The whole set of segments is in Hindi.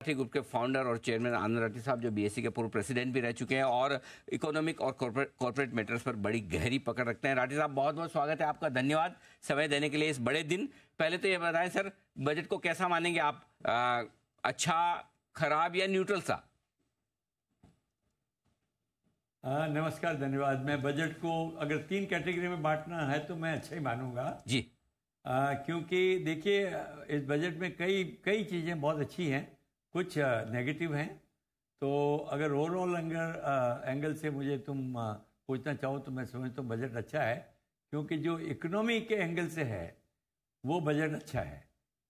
राठी ग्रुप के फाउंडर और चेयरमैन आनंद राठी साहब जो बीएससी के पूर्व प्रेसिडेंट भी रह चुके हैं और इकोनॉमिक और कॉर्पोरेट मैटर्स पर बड़ी गहरी पकड़ रखते हैं राठी साहब बहुत बहुत स्वागत है आपका धन्यवाद समय देने के लिए इस बड़े दिन पहले तो ये बताएं सर बजट को कैसा मानेंगे आप आ, अच्छा खराब या न्यूट्रल सा आ, नमस्कार धन्यवाद मैं बजट को अगर तीन कैटेगरी में बांटना है तो मैं अच्छा ही मानूंगा जी क्योंकि देखिए इस बजट में कई कई चीज़ें बहुत अच्छी हैं कुछ नेगेटिव हैं तो अगर ओवरऑल एंगल एंगल से मुझे तुम पूछना चाहो तो मैं समझता हूँ बजट तो अच्छा है क्योंकि जो इकोनॉमी के एंगल से है वो बजट अच्छा है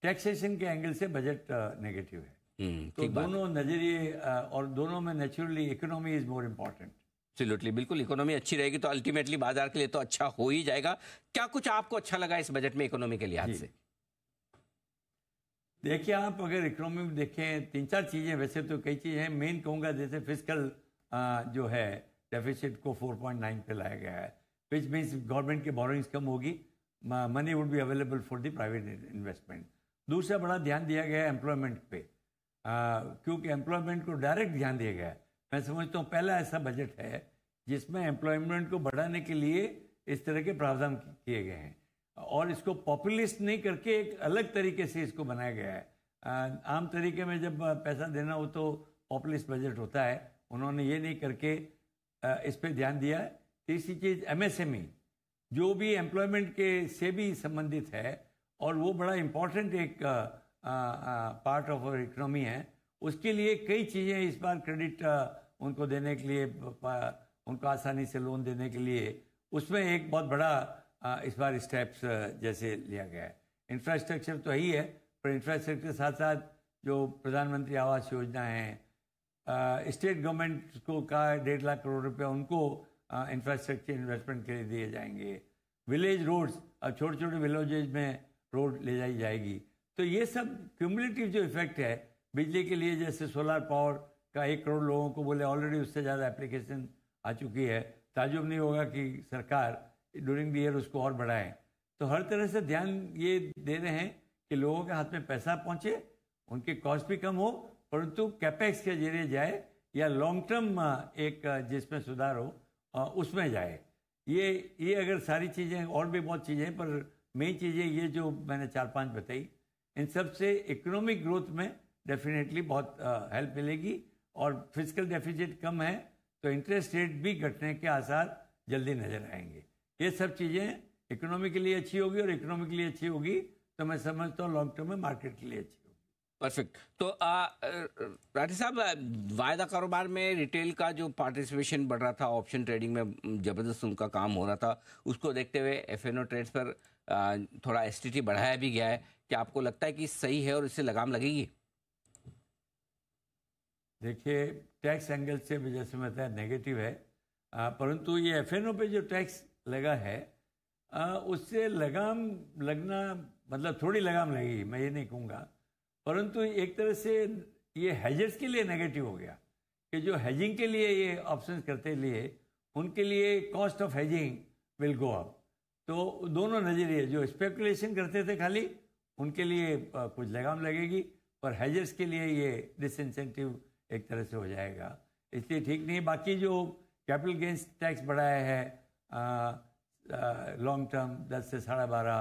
टैक्सेशन के एंगल से बजट नेगेटिव है हम्म, तो दोनों नजरिए और दोनों में naturally economy is more important absolutely बिल्कुल इकोनॉमी अच्छी रहेगी तो अल्टीमेटली बाजार के लिए तो अच्छा हो ही जाएगा क्या कुछ आपको अच्छा लगा इस बजट में इकोनॉमी के लिहाज से देखिए आप अगर इकोनॉमी में देखें तीन चार चीज़ें वैसे तो कई चीज़ें हैं मेन कहूँगा जैसे फिजिकल जो है डेफिसिट को 4.9 पे लाया गया है विच मीन्स गवर्नमेंट की बोरोइंग्स कम होगी money would be available for the private investment दूसरा बड़ा ध्यान दिया गया है एम्प्लॉयमेंट पे क्योंकि एम्प्लॉयमेंट को डायरेक्ट ध्यान दिया गया है मैं समझता हूँ पहला ऐसा बजट है जिसमें एम्प्लॉयमेंट को बढ़ाने के लिए इस तरह के प्रावधान किए गए हैं और इसको पॉपुलिस्ट नहीं करके एक अलग तरीके से इसको बनाया गया है आम तरीके में जब पैसा देना हो तो पॉपुलिस्ट बजट होता है उन्होंने ये नहीं करके इस पर ध्यान दिया तीसरी चीज एमएसएमई e। जो भी एम्प्लॉयमेंट के से भी संबंधित है और वो बड़ा इम्पोर्टेंट एक पार्ट ऑफ अवर इकोनॉमी है उसके लिए कई चीज़ें इस बार क्रेडिट उनको देने के लिए उनको आसानी से लोन देने के लिए उसमें एक बहुत बड़ा इस बार स्टेप्स जैसे लिया गया है इंफ्रास्ट्रक्चर तो ही है पर इंफ्रास्ट्रक्चर के साथ साथ जो प्रधानमंत्री आवास योजना है स्टेट गवर्नमेंट को का डेढ़ लाख करोड़ रुपये उनको इंफ्रास्ट्रक्चर इन्वेस्टमेंट के लिए दिए जाएंगे विलेज रोड्स अब छोटे छोटे विलेजेज में रोड ले जाई जाएगी तो ये सब क्यूमुलेटिव जो इफेक्ट है बिजली के लिए जैसे सोलर पावर का एक करोड़ लोगों को बोले ऑलरेडी उससे ज़्यादा एप्लीकेशन आ चुकी है ताजुब नहीं होगा कि सरकार ड्यूरिंग द ईयर उसको और बढ़ाएं तो हर तरह से ध्यान ये दे रहे हैं कि लोगों के हाथ में पैसा पहुंचे उनके कॉस्ट भी कम हो परंतु कैपेक्स के जरिए जाए या लॉन्ग टर्म एक जिसमें सुधार हो उसमें जाए ये ये अगर सारी चीज़ें और भी बहुत चीज़ें हैं पर मेन चीज़ें ये जो मैंने चार पांच बताई इन सब से इकोनॉमिक ग्रोथ में डेफिनेटली बहुत हेल्प मिलेगी और फिजिकल डेफिजिट कम है तो इंटरेस्ट रेट भी घटने के आसार जल्दी नजर आएंगे ये सब चीज़ें इकोनॉमी के लिए अच्छी होगी और इकोनॉमी के लिए अच्छी होगी तो मैं समझता हूँ लॉन्ग टर्म में मार्केट के लिए अच्छी होगी परफेक्ट तो राठी साहब वायदा कारोबार में रिटेल का जो पार्टिसिपेशन बढ़ रहा था ऑप्शन ट्रेडिंग में ज़बरदस्त उनका काम हो रहा था उसको देखते हुए एफ ट्रेड्स पर आ, थोड़ा एस बढ़ाया भी गया है क्या आपको लगता है कि सही है और इससे लगाम लगेगी देखिए टैक्स एंगल से भी जैसे मैं नेगेटिव है परंतु ये एफ पे जो टैक्स लगा है आ, उससे लगाम लगना मतलब थोड़ी लगाम लगी मैं ये नहीं कहूँगा परंतु एक तरह से ये हैजर्स के लिए नेगेटिव हो गया कि जो हैजिंग के लिए ये ऑप्शन करते लिए उनके लिए cost of hedging will go up तो दोनों नज़रिए जो स्पेकुलेशन करते थे खाली उनके लिए कुछ लगाम लगेगी पर हैजर्स के लिए ये डिसइंसेंटिव एक तरह से हो जाएगा इसलिए ठीक नहीं बाकी जो कैपिटल गेंस टैक्स बढ़ाया है लॉन्ग uh, टर्म uh, दस से साढ़े बारह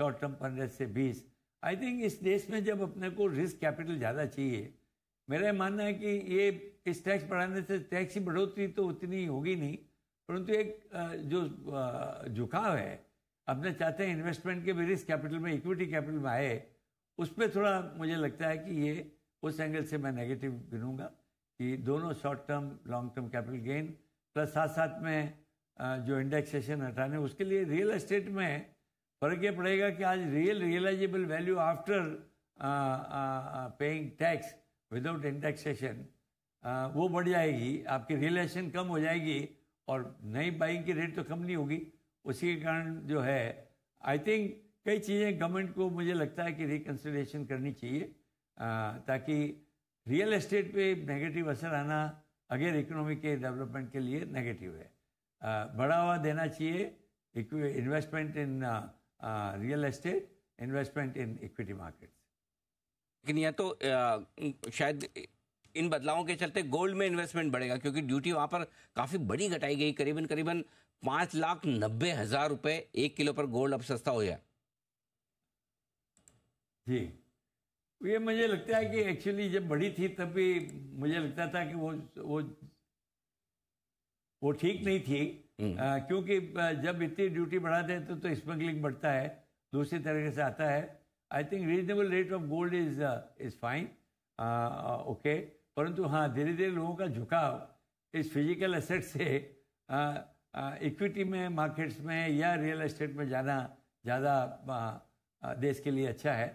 शॉर्ट टर्म पंद्रह से बीस आई थिंक इस देश में जब अपने को रिस्क कैपिटल ज़्यादा चाहिए मेरा मानना है कि ये इस टैक्स बढ़ाने से टैक्स की बढ़ोतरी तो उतनी होगी नहीं परंतु एक uh, जो झुकाव है अपने चाहते हैं इन्वेस्टमेंट के भी रिस्क कैपिटल में इक्विटी कैपिटल में आए उस पर थोड़ा मुझे लगता है कि ये उस एंगल से मैं नेगेटिव गिनूंगा कि दोनों short term long term capital gain plus साथ साथ में जो इंडेक्सेशन हटाने उसके लिए रियल एस्टेट में फर्क ये पड़ेगा कि आज real realisable value after paying tax without indexation वो बढ़ जाएगी आपकी रियलाइजेशन कम हो जाएगी और नई बाइंग की रेट तो कम नहीं होगी उसी के कारण जो है आई थिंक कई चीज़ें गवर्नमेंट को मुझे लगता है कि रिकन्सिडरेशन करनी चाहिए ताकि रियल एस्टेट पे नेगेटिव असर आना अगेन इकोनॉमी के डेवलपमेंट के लिए नेगेटिव है बढ़ावा देना चाहिए इन्वेस्टमेंट तो, in real estate investment in equity market लेकिन यह तो शायद इन बदलावों के चलते गोल्ड में इन्वेस्टमेंट बढ़ेगा क्योंकि ड्यूटी वहां पर काफी बड़ी घटाई गई करीबन करीबन पांच लाख नब्बे हजार रुपए एक किलो पर गोल्ड अब सस्ता हो गया जी ये मुझे लगता है कि एक्चुअली जब बड़ी थी तब भी मुझे लगता था कि वो वो वो ठीक नहीं थी हम्म। क्योंकि जब इतनी ड्यूटी बढ़ाते हैं तो, तो स्मगलिंग बढ़ता है दूसरी तरीके से आता है I think reasonable rate of gold is is fine okay परंतु हाँ धीरे धीरे लोगों का झुकाव इस फिजिकल एसेट से इक्विटी में मार्केट्स में या रियल एस्टेट में जाना ज़्यादा देश के लिए अच्छा है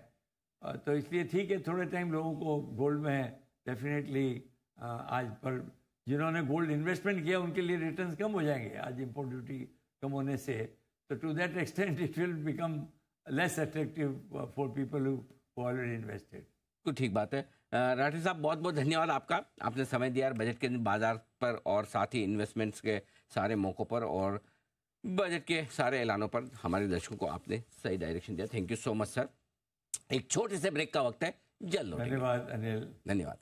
तो इसलिए ठीक है थोड़े टाइम लोगों को गोल्ड में डेफिनेटली आज पर जिन्होंने गोल्ड इन्वेस्टमेंट किया उनके लिए रिटर्न कम हो जाएंगे आज इम्पोर्ट ड्यूटी कम होने से तो to that extent it will become less attractive for people already invested तो ठीक बात है राठी साहब बहुत बहुत धन्यवाद आपका आपने समय दिया बजट के बाजार पर और साथ ही इन्वेस्टमेंट्स के सारे मौक़ों पर और बजट के सारे ऐलानों पर हमारे दर्शकों को आपने सही डायरेक्शन दिया thank you so much sir एक छोटे से ब्रेक का वक्त है जल्द धन्यवाद अनिल धन्यवाद